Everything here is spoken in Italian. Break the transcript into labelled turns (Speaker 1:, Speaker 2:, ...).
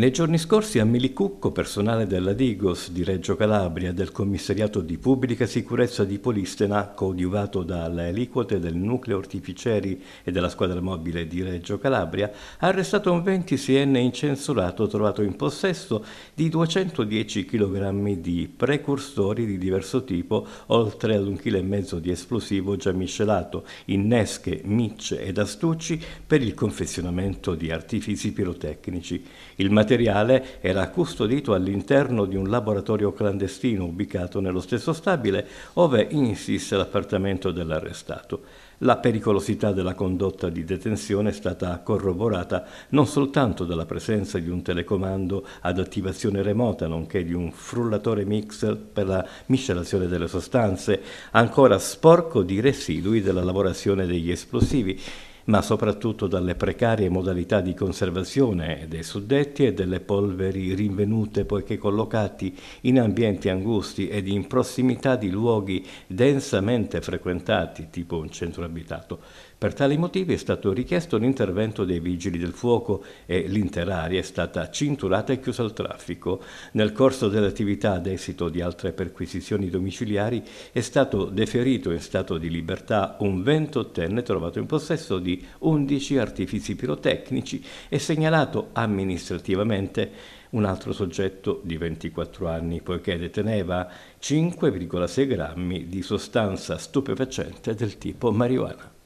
Speaker 1: Nei giorni scorsi a Milicucco, personale della Digos di Reggio Calabria del Commissariato di Pubblica Sicurezza di Polistena, coadiuvato dalle aliquote del Nucleo Ortificieri e della squadra mobile di Reggio Calabria, ha arrestato un 20enne incensurato trovato in possesso di 210 kg di precursori di diverso tipo, oltre ad un chilo e mezzo di esplosivo già miscelato, innesche, micce ed astucci per il confezionamento di artifici pirotecnici. Il materiale era custodito all'interno di un laboratorio clandestino ubicato nello stesso stabile, ove insiste l'appartamento dell'arrestato. La pericolosità della condotta di detenzione è stata corroborata non soltanto dalla presenza di un telecomando ad attivazione remota, nonché di un frullatore mixer per la miscelazione delle sostanze, ancora sporco di residui della lavorazione degli esplosivi ma soprattutto dalle precarie modalità di conservazione dei suddetti e delle polveri rinvenute poiché collocati in ambienti angusti ed in prossimità di luoghi densamente frequentati, tipo un centro abitato. Per tali motivi è stato richiesto l'intervento dei vigili del fuoco e l'intera area è stata cinturata e chiusa al traffico. Nel corso dell'attività ad esito di altre perquisizioni domiciliari è stato deferito in stato di libertà un ventottenne trovato in possesso di di 11 artifici pirotecnici e segnalato amministrativamente un altro soggetto di 24 anni poiché deteneva 5,6 grammi di sostanza stupefacente del tipo marijuana.